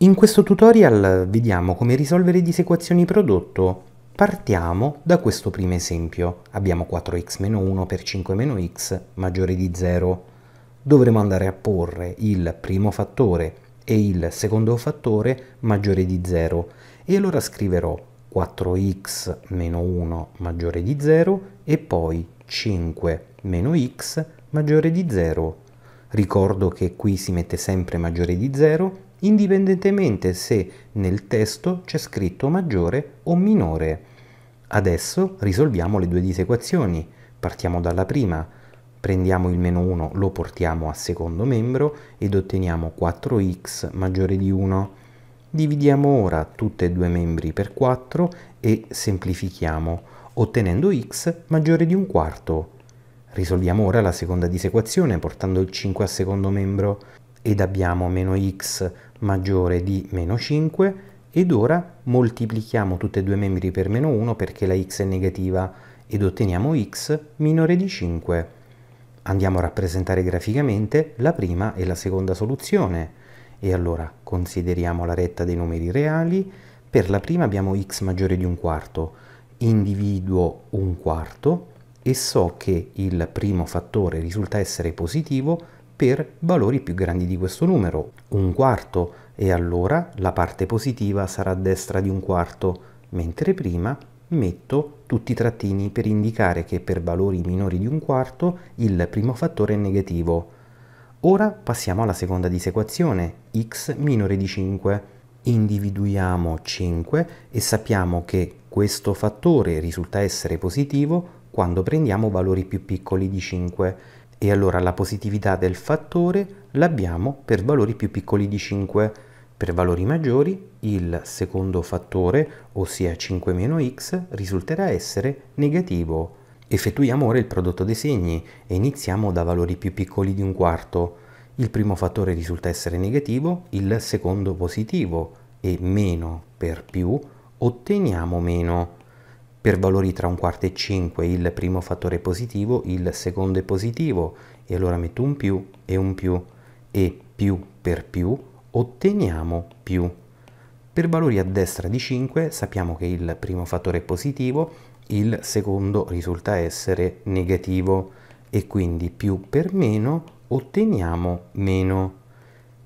In questo tutorial vediamo come risolvere disequazioni prodotto. Partiamo da questo primo esempio. Abbiamo 4x-1 per 5-x maggiore di 0. Dovremo andare a porre il primo fattore e il secondo fattore maggiore di 0 e allora scriverò 4x meno 1 maggiore di 0 e poi 5 meno x maggiore di 0. Ricordo che qui si mette sempre maggiore di 0 indipendentemente se nel testo c'è scritto maggiore o minore. Adesso risolviamo le due disequazioni. Partiamo dalla prima. Prendiamo il meno 1, lo portiamo a secondo membro ed otteniamo 4x maggiore di 1. Dividiamo ora tutte e due i membri per 4 e semplifichiamo, ottenendo x maggiore di un quarto. Risolviamo ora la seconda disequazione portando il 5 a secondo membro ed abbiamo meno x maggiore di meno 5 ed ora moltiplichiamo tutte e due i membri per meno 1 perché la x è negativa ed otteniamo x minore di 5. Andiamo a rappresentare graficamente la prima e la seconda soluzione e allora consideriamo la retta dei numeri reali. Per la prima abbiamo x maggiore di un quarto, individuo un quarto e so che il primo fattore risulta essere positivo per valori più grandi di questo numero, un quarto, e allora la parte positiva sarà a destra di un quarto, mentre prima metto tutti i trattini per indicare che per valori minori di un quarto il primo fattore è negativo. Ora passiamo alla seconda disequazione, x minore di 5. Individuiamo 5 e sappiamo che questo fattore risulta essere positivo quando prendiamo valori più piccoli di 5 e allora la positività del fattore l'abbiamo per valori più piccoli di 5. Per valori maggiori il secondo fattore, ossia 5-x, risulterà essere negativo. Effettuiamo ora il prodotto dei segni e iniziamo da valori più piccoli di un quarto. Il primo fattore risulta essere negativo, il secondo positivo e meno per più otteniamo meno per valori tra un quarto e 5 il primo fattore è positivo, il secondo è positivo e allora metto un più e un più e più per più otteniamo più. Per valori a destra di 5 sappiamo che il primo fattore è positivo, il secondo risulta essere negativo e quindi più per meno otteniamo meno.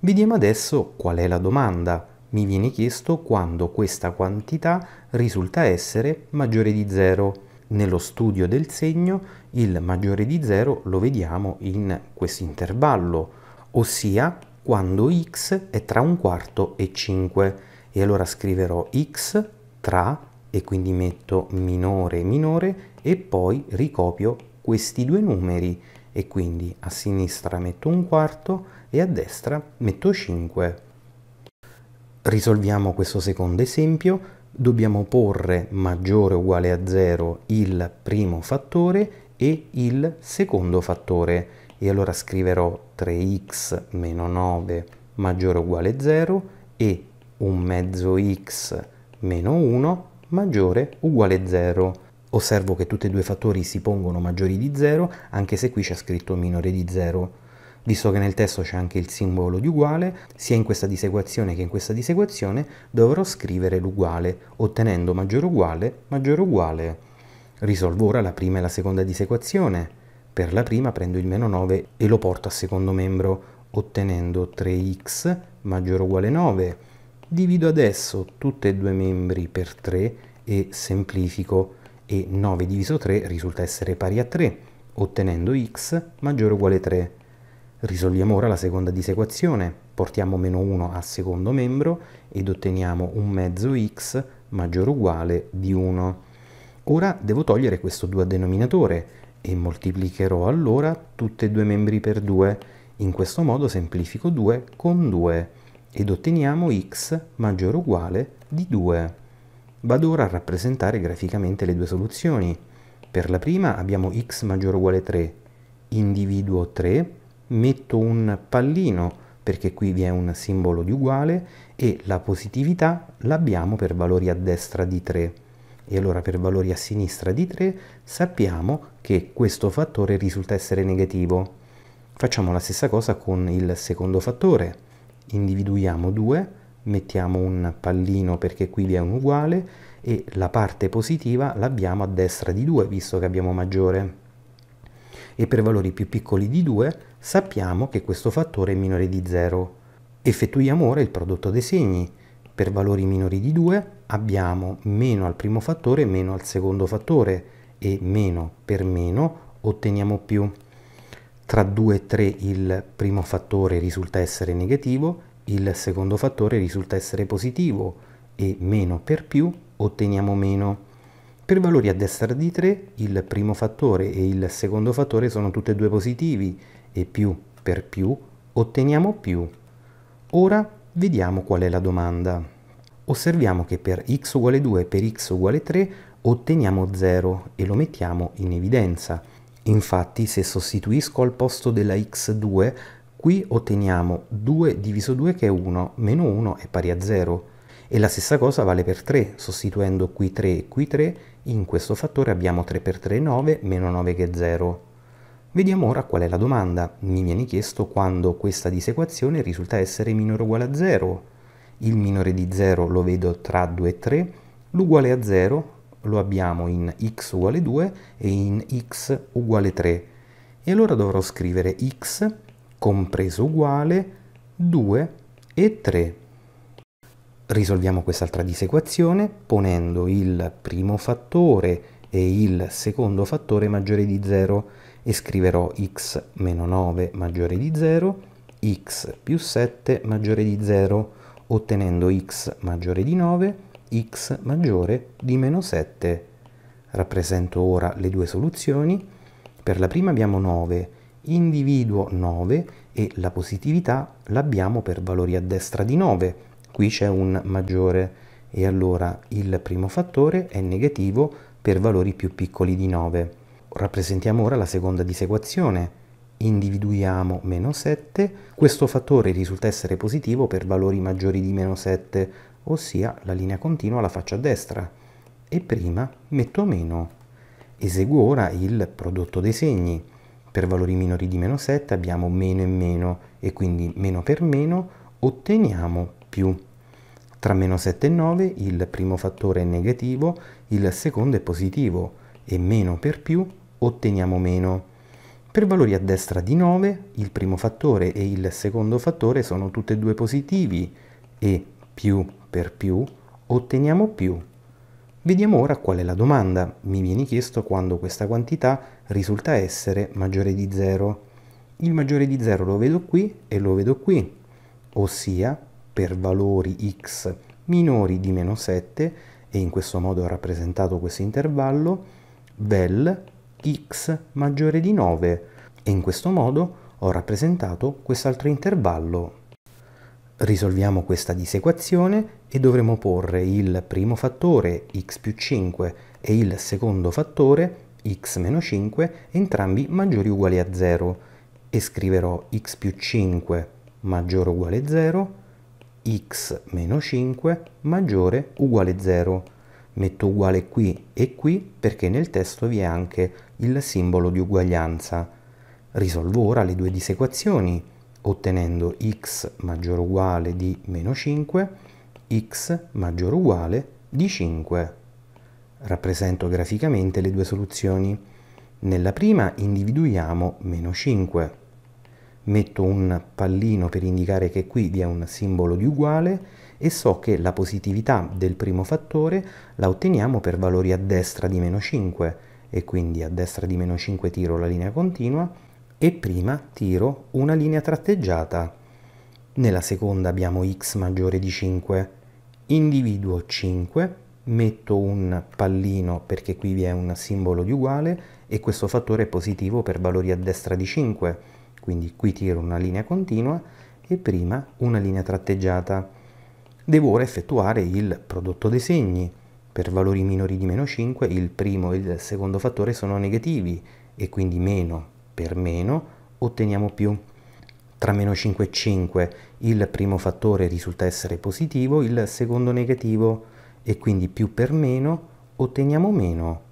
Vediamo adesso qual è la domanda mi viene chiesto quando questa quantità risulta essere maggiore di 0. Nello studio del segno il maggiore di 0 lo vediamo in questo intervallo, ossia quando x è tra un quarto e 5 e allora scriverò x tra e quindi metto minore e minore e poi ricopio questi due numeri e quindi a sinistra metto un quarto e a destra metto 5. Risolviamo questo secondo esempio, dobbiamo porre maggiore o uguale a 0 il primo fattore e il secondo fattore e allora scriverò 3x meno 9 maggiore o uguale 0 e un mezzo x meno 1 maggiore o uguale 0. Osservo che tutti e due i fattori si pongono maggiori di 0 anche se qui c'è scritto minore di 0. Visto che nel testo c'è anche il simbolo di uguale, sia in questa disequazione che in questa disequazione dovrò scrivere l'uguale, ottenendo maggiore uguale, maggiore uguale. Risolvo ora la prima e la seconda disequazione. Per la prima prendo il meno 9 e lo porto a secondo membro, ottenendo 3x maggiore o uguale 9. Divido adesso tutti e due i membri per 3 e semplifico e 9 diviso 3 risulta essere pari a 3, ottenendo x maggiore o uguale 3. Risolviamo ora la seconda disequazione, portiamo meno 1 al secondo membro ed otteniamo un mezzo x maggiore o uguale di 1. Ora devo togliere questo 2 al denominatore e moltiplicherò allora tutti e due i membri per 2. In questo modo semplifico 2 con 2 ed otteniamo x maggiore o uguale di 2. Vado ora a rappresentare graficamente le due soluzioni. Per la prima abbiamo x maggiore o uguale 3, individuo 3 metto un pallino perché qui vi è un simbolo di uguale e la positività l'abbiamo per valori a destra di 3 e allora per valori a sinistra di 3 sappiamo che questo fattore risulta essere negativo. Facciamo la stessa cosa con il secondo fattore, individuiamo 2, mettiamo un pallino perché qui vi è un uguale e la parte positiva l'abbiamo a destra di 2 visto che abbiamo maggiore e per valori più piccoli di 2 sappiamo che questo fattore è minore di 0. Effettuiamo ora il prodotto dei segni. Per valori minori di 2 abbiamo meno al primo fattore meno al secondo fattore e meno per meno otteniamo più. Tra 2 e 3 il primo fattore risulta essere negativo, il secondo fattore risulta essere positivo e meno per più otteniamo meno. Per valori a destra di 3 il primo fattore e il secondo fattore sono tutti e due positivi e più per più otteniamo più. Ora vediamo qual è la domanda. Osserviamo che per x uguale 2 e per x uguale 3 otteniamo 0 e lo mettiamo in evidenza. Infatti se sostituisco al posto della x2 qui otteniamo 2 diviso 2 che è 1 meno 1 è pari a 0 e la stessa cosa vale per 3, sostituendo qui 3 e qui 3, in questo fattore abbiamo 3 per 3 9, meno 9 che 0. Vediamo ora qual è la domanda. Mi viene chiesto quando questa disequazione risulta essere minore o uguale a 0. Il minore di 0 lo vedo tra 2 e 3, l'uguale a 0 lo abbiamo in x uguale 2 e in x uguale 3. E allora dovrò scrivere x compreso uguale 2 e 3. Risolviamo quest'altra disequazione ponendo il primo fattore e il secondo fattore maggiore di 0 e scriverò x meno 9 maggiore di 0, x più 7 maggiore di 0, ottenendo x maggiore di 9, x maggiore di meno 7. Rappresento ora le due soluzioni. Per la prima abbiamo 9, individuo 9 e la positività l'abbiamo per valori a destra di 9, qui c'è un maggiore e allora il primo fattore è negativo per valori più piccoli di 9. Rappresentiamo ora la seconda disequazione, individuiamo meno 7, questo fattore risulta essere positivo per valori maggiori di meno 7, ossia la linea continua la faccia a destra, e prima metto meno. Eseguo ora il prodotto dei segni, per valori minori di meno 7 abbiamo meno e meno, e quindi meno per meno otteniamo più. Tra meno 7 e 9 il primo fattore è negativo, il secondo è positivo e meno per più otteniamo meno. Per valori a destra di 9 il primo fattore e il secondo fattore sono tutti e due positivi e più per più otteniamo più. Vediamo ora qual è la domanda. Mi viene chiesto quando questa quantità risulta essere maggiore di 0. Il maggiore di 0 lo vedo qui e lo vedo qui, ossia per valori x minori di meno 7, e in questo modo ho rappresentato questo intervallo, vel x maggiore di 9, e in questo modo ho rappresentato quest'altro intervallo. Risolviamo questa disequazione e dovremo porre il primo fattore x più 5 e il secondo fattore x meno 5 entrambi maggiori o uguali a 0 e scriverò x più 5 maggiore o uguale a 0 x meno 5 maggiore uguale 0. Metto uguale qui e qui perché nel testo vi è anche il simbolo di uguaglianza. Risolvo ora le due disequazioni ottenendo x maggiore uguale di meno 5, x maggiore uguale di 5. Rappresento graficamente le due soluzioni. Nella prima individuiamo meno 5 metto un pallino per indicare che qui vi è un simbolo di uguale e so che la positività del primo fattore la otteniamo per valori a destra di meno 5 e quindi a destra di meno 5 tiro la linea continua e prima tiro una linea tratteggiata. Nella seconda abbiamo x maggiore di 5, individuo 5, metto un pallino perché qui vi è un simbolo di uguale e questo fattore è positivo per valori a destra di 5 quindi qui tiro una linea continua e prima una linea tratteggiata. Devo ora effettuare il prodotto dei segni. Per valori minori di meno 5 il primo e il secondo fattore sono negativi e quindi meno per meno otteniamo più. Tra meno 5 e 5 il primo fattore risulta essere positivo, il secondo negativo e quindi più per meno otteniamo meno.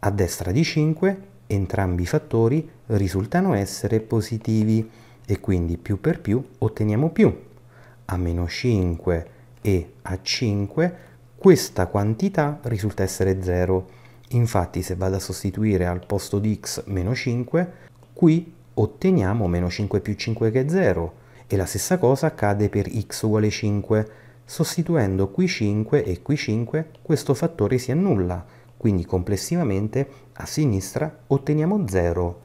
A destra di 5 Entrambi i fattori risultano essere positivi e quindi più per più otteniamo più. A meno 5 e a 5 questa quantità risulta essere 0. Infatti se vado a sostituire al posto di x meno 5, qui otteniamo meno 5 più 5 che è 0. E la stessa cosa accade per x uguale 5. Sostituendo qui 5 e qui 5, questo fattore si annulla quindi complessivamente a sinistra otteniamo 0.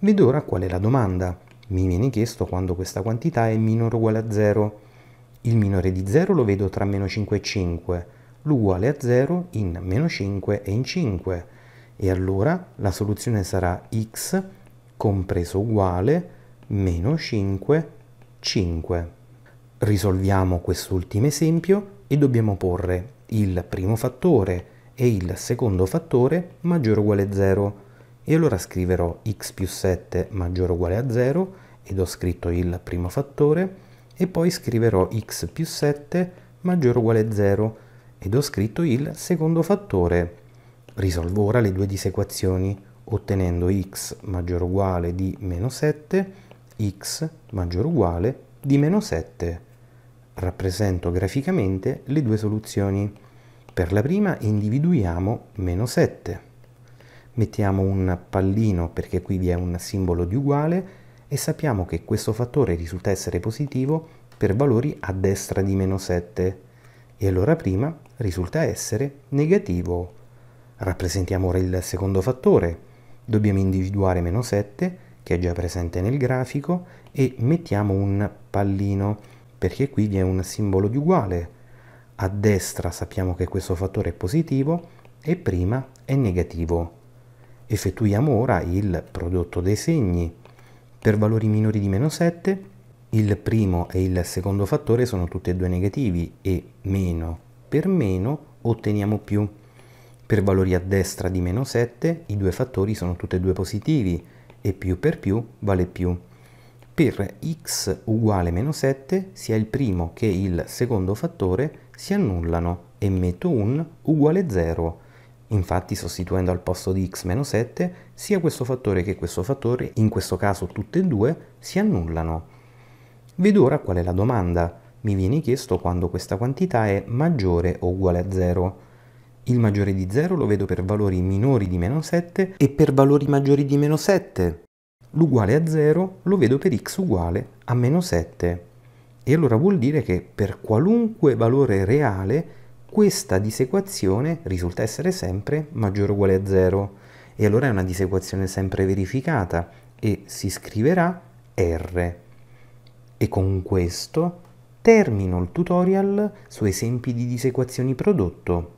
Vedo ora qual è la domanda. Mi viene chiesto quando questa quantità è minore o uguale a 0. Il minore di 0 lo vedo tra meno 5 e 5, l'uguale a 0 in meno 5 e in 5. E allora la soluzione sarà x compreso uguale meno 5, 5. Risolviamo quest'ultimo esempio e dobbiamo porre il primo fattore e il secondo fattore maggiore o uguale a 0 e allora scriverò x più 7 maggiore o uguale a 0 ed ho scritto il primo fattore e poi scriverò x più 7 maggiore o uguale a 0 ed ho scritto il secondo fattore. Risolvo ora le due disequazioni ottenendo x maggiore o uguale di meno 7, x maggiore o uguale di meno 7. Rappresento graficamente le due soluzioni. Per la prima individuiamo meno 7. Mettiamo un pallino perché qui vi è un simbolo di uguale e sappiamo che questo fattore risulta essere positivo per valori a destra di meno 7 e allora prima risulta essere negativo. Rappresentiamo ora il secondo fattore. Dobbiamo individuare meno 7 che è già presente nel grafico e mettiamo un pallino perché qui vi è un simbolo di uguale a destra sappiamo che questo fattore è positivo e prima è negativo. Effettuiamo ora il prodotto dei segni. Per valori minori di meno 7 il primo e il secondo fattore sono tutti e due negativi e meno per meno otteniamo più. Per valori a destra di meno 7 i due fattori sono tutti e due positivi e più per più vale più. Per x uguale meno 7 sia il primo che il secondo fattore si annullano e metto un uguale 0. Infatti sostituendo al posto di x-7 sia questo fattore che questo fattore, in questo caso tutte e due, si annullano. Vedo ora qual è la domanda. Mi viene chiesto quando questa quantità è maggiore o uguale a 0. Il maggiore di 0 lo vedo per valori minori di meno 7 e per valori maggiori di meno 7. L'uguale a 0 lo vedo per x uguale a meno 7. E allora vuol dire che per qualunque valore reale questa disequazione risulta essere sempre maggiore o uguale a 0. E allora è una disequazione sempre verificata e si scriverà R. E con questo termino il tutorial su esempi di disequazioni prodotto.